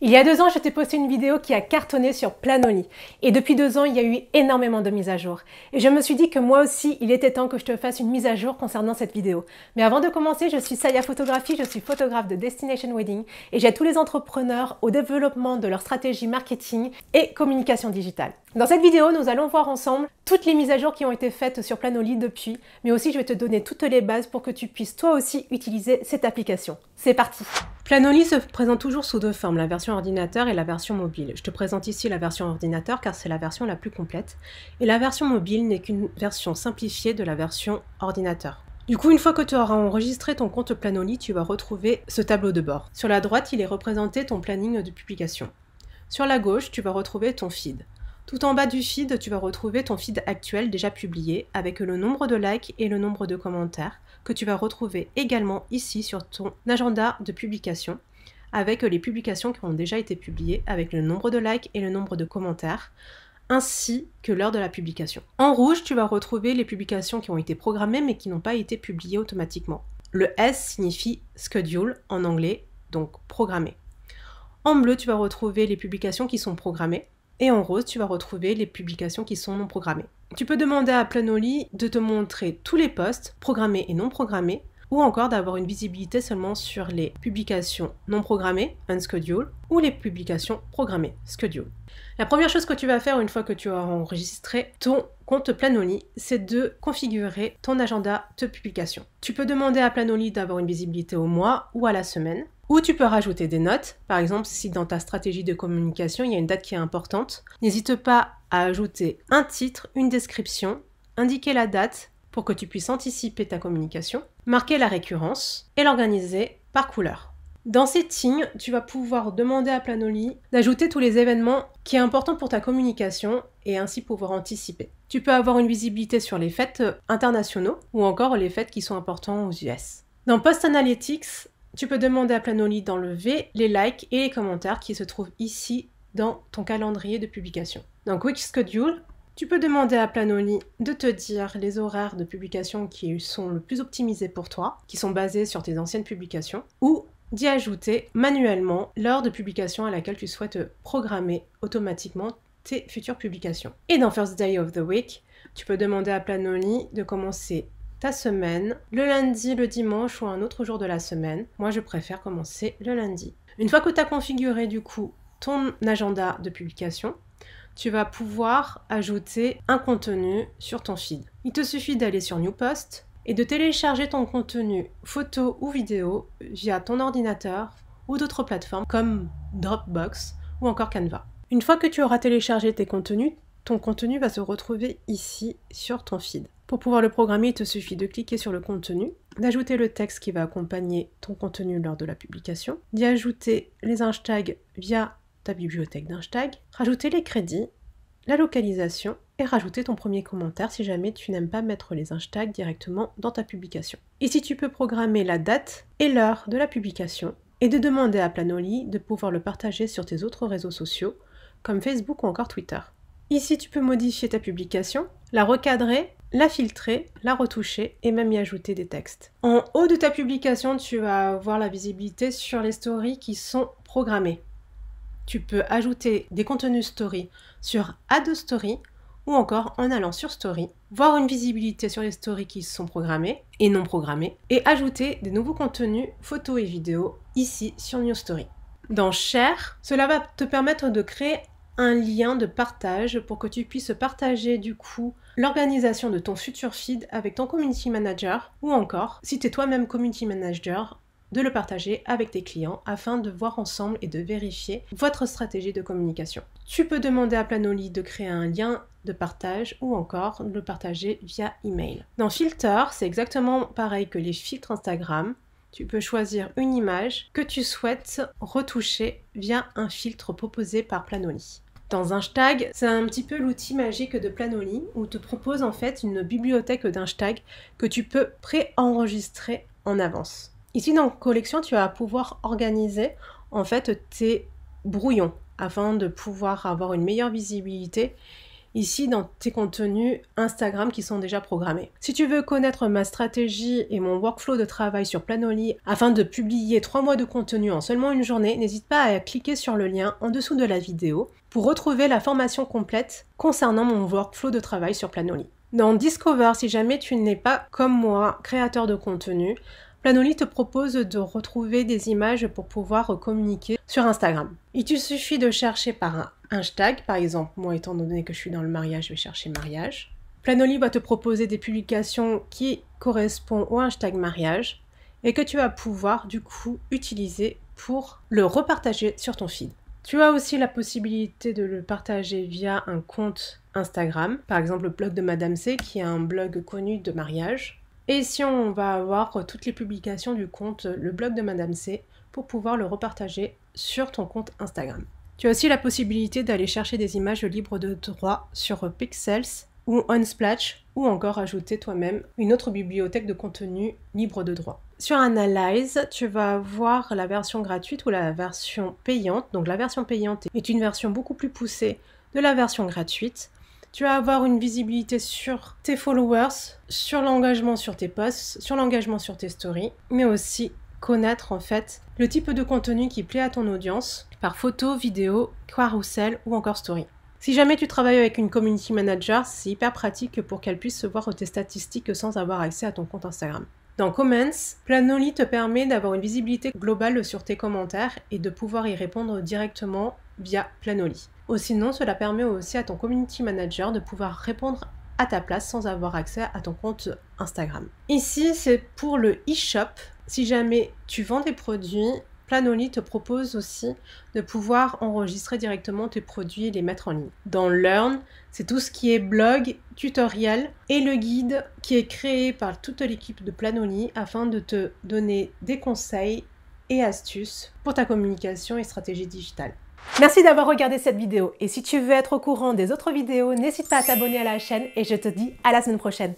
Il y a deux ans, je t'ai posté une vidéo qui a cartonné sur Planoly. Et depuis deux ans, il y a eu énormément de mises à jour. Et je me suis dit que moi aussi, il était temps que je te fasse une mise à jour concernant cette vidéo. Mais avant de commencer, je suis Saya Photographie, je suis photographe de Destination Wedding et j'aide tous les entrepreneurs au développement de leur stratégie marketing et communication digitale. Dans cette vidéo, nous allons voir ensemble toutes les mises à jour qui ont été faites sur Planoli depuis, mais aussi je vais te donner toutes les bases pour que tu puisses toi aussi utiliser cette application. C'est parti Planoli se présente toujours sous deux formes, la version ordinateur et la version mobile. Je te présente ici la version ordinateur car c'est la version la plus complète. Et la version mobile n'est qu'une version simplifiée de la version ordinateur. Du coup, une fois que tu auras enregistré ton compte Planoly, tu vas retrouver ce tableau de bord. Sur la droite, il est représenté ton planning de publication. Sur la gauche, tu vas retrouver ton feed. Tout en bas du feed, tu vas retrouver ton feed actuel déjà publié avec le nombre de likes et le nombre de commentaires que tu vas retrouver également ici sur ton agenda de publication avec les publications qui ont déjà été publiées avec le nombre de likes et le nombre de commentaires ainsi que l'heure de la publication. En rouge, tu vas retrouver les publications qui ont été programmées mais qui n'ont pas été publiées automatiquement. Le S signifie schedule en anglais, donc programmé. En bleu, tu vas retrouver les publications qui sont programmées et en rose, tu vas retrouver les publications qui sont non programmées. Tu peux demander à Planoly de te montrer tous les posts, programmés et non programmés, ou encore d'avoir une visibilité seulement sur les publications non programmées, unscheduled, ou les publications programmées, scheduled. La première chose que tu vas faire une fois que tu as enregistré ton compte Planoly, c'est de configurer ton agenda de publication. Tu peux demander à Planoly d'avoir une visibilité au mois ou à la semaine, ou tu peux rajouter des notes. Par exemple, si dans ta stratégie de communication, il y a une date qui est importante, n'hésite pas à ajouter un titre, une description, indiquer la date pour que tu puisses anticiper ta communication, marquer la récurrence et l'organiser par couleur. Dans Settings, tu vas pouvoir demander à Planoly d'ajouter tous les événements qui est important pour ta communication et ainsi pouvoir anticiper. Tu peux avoir une visibilité sur les fêtes euh, internationaux ou encore les fêtes qui sont importantes aux US. Dans Post Analytics, tu peux demander à Planoly d'enlever les likes et les commentaires qui se trouvent ici dans ton calendrier de publication. Dans Quick Schedule, tu peux demander à Planoly de te dire les horaires de publication qui sont le plus optimisés pour toi, qui sont basés sur tes anciennes publications, ou d'y ajouter manuellement l'heure de publication à laquelle tu souhaites programmer automatiquement tes futures publications. Et dans First Day of the Week, tu peux demander à Planoly de commencer ta semaine le lundi, le dimanche ou un autre jour de la semaine. Moi, je préfère commencer le lundi. Une fois que tu as configuré du coup ton agenda de publication, tu vas pouvoir ajouter un contenu sur ton feed. Il te suffit d'aller sur New Post et de télécharger ton contenu photo ou vidéo via ton ordinateur ou d'autres plateformes comme Dropbox ou encore Canva. Une fois que tu auras téléchargé tes contenus, ton contenu va se retrouver ici sur ton feed. Pour pouvoir le programmer, il te suffit de cliquer sur le contenu, d'ajouter le texte qui va accompagner ton contenu lors de la publication, d'y ajouter les hashtags via ta bibliothèque d'hashtags, rajouter les crédits, la localisation et rajouter ton premier commentaire si jamais tu n'aimes pas mettre les hashtags directement dans ta publication. Ici, tu peux programmer la date et l'heure de la publication et de demander à Planoly de pouvoir le partager sur tes autres réseaux sociaux comme Facebook ou encore Twitter. Ici, tu peux modifier ta publication, la recadrer la filtrer, la retoucher et même y ajouter des textes. En haut de ta publication, tu vas voir la visibilité sur les stories qui sont programmées. Tu peux ajouter des contenus story sur Add Story ou encore en allant sur Story, voir une visibilité sur les stories qui sont programmées et non programmées et ajouter des nouveaux contenus photos et vidéos ici sur New Story. Dans Share, cela va te permettre de créer un lien de partage pour que tu puisses partager du coup l'organisation de ton futur feed avec ton community manager ou encore, si tu es toi-même community manager, de le partager avec tes clients afin de voir ensemble et de vérifier votre stratégie de communication. Tu peux demander à planoli de créer un lien de partage ou encore de le partager via email. Dans Filter, c'est exactement pareil que les filtres Instagram. Tu peux choisir une image que tu souhaites retoucher via un filtre proposé par planoli dans un hashtag, c'est un petit peu l'outil magique de Planoly où te propose en fait une bibliothèque d'un que tu peux pré-enregistrer en avance. Ici dans collection, tu vas pouvoir organiser en fait tes brouillons afin de pouvoir avoir une meilleure visibilité ici dans tes contenus Instagram qui sont déjà programmés. Si tu veux connaître ma stratégie et mon workflow de travail sur Planoly afin de publier 3 mois de contenu en seulement une journée, n'hésite pas à cliquer sur le lien en dessous de la vidéo pour retrouver la formation complète concernant mon workflow de travail sur Planoly. Dans Discover, si jamais tu n'es pas comme moi créateur de contenu, te propose de retrouver des images pour pouvoir communiquer sur Instagram. Il te suffit de chercher par un hashtag, par exemple, moi étant donné que je suis dans le mariage, je vais chercher mariage. Planoly va te proposer des publications qui correspondent au hashtag mariage et que tu vas pouvoir du coup utiliser pour le repartager sur ton feed. Tu as aussi la possibilité de le partager via un compte Instagram, par exemple le blog de Madame C qui est un blog connu de mariage. Et si on va avoir toutes les publications du compte, le blog de Madame C, pour pouvoir le repartager sur ton compte Instagram. Tu as aussi la possibilité d'aller chercher des images libres de droit sur Pixels ou Unsplash ou encore ajouter toi-même une autre bibliothèque de contenu libre de droit. Sur Analyze, tu vas avoir la version gratuite ou la version payante. Donc la version payante est une version beaucoup plus poussée de la version gratuite tu vas avoir une visibilité sur tes followers, sur l'engagement sur tes posts, sur l'engagement sur tes stories, mais aussi connaître en fait le type de contenu qui plaît à ton audience par photo, vidéo, carousel ou encore story. Si jamais tu travailles avec une community manager, c'est hyper pratique pour qu'elle puisse se voir tes statistiques sans avoir accès à ton compte Instagram. Dans Comments, Planoly te permet d'avoir une visibilité globale sur tes commentaires et de pouvoir y répondre directement via Planoly. Ou sinon, cela permet aussi à ton community manager de pouvoir répondre à ta place sans avoir accès à ton compte Instagram. Ici, c'est pour le e-shop. Si jamais tu vends des produits, Planoly te propose aussi de pouvoir enregistrer directement tes produits et les mettre en ligne. Dans Learn, c'est tout ce qui est blog, tutoriel et le guide qui est créé par toute l'équipe de Planoly afin de te donner des conseils et astuces pour ta communication et stratégie digitale. Merci d'avoir regardé cette vidéo et si tu veux être au courant des autres vidéos, n'hésite pas à t'abonner à la chaîne et je te dis à la semaine prochaine.